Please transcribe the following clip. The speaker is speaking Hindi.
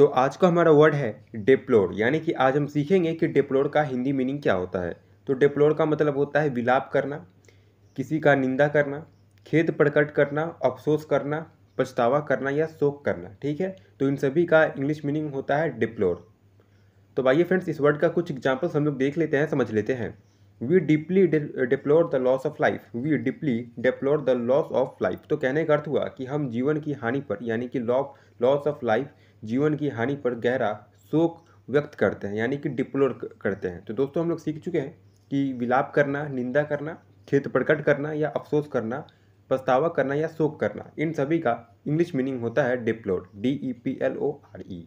तो आज का हमारा वर्ड है डिप्लोर यानी कि आज हम सीखेंगे कि डिप्लोर का हिंदी मीनिंग क्या होता है तो डिप्लोर का मतलब होता है विलाप करना किसी का निंदा करना खेद प्रकट करना अफसोस करना पछतावा करना या शोक करना ठीक है तो इन सभी का इंग्लिश मीनिंग होता है डिप्लोर तो भाई फ्रेंड्स इस वर्ड का कुछ एग्जाम्पल्स हम लोग देख लेते हैं समझ लेते हैं we deeply deplore the loss of life we deeply deplore the loss of life तो कहने का अर्थ हुआ कि हम जीवन की हानि पर यानी कि लॉ लॉस ऑफ लाइफ जीवन की हानि पर गहरा शोक व्यक्त करते हैं यानी कि डिप्लोर करते हैं तो दोस्तों हम लोग सीख चुके हैं कि विलाप करना निंदा करना खेत प्रकट करना या अफसोस करना पछतावा करना या शोक करना इन सभी का इंग्लिश मीनिंग होता है deplore D E P L O R ई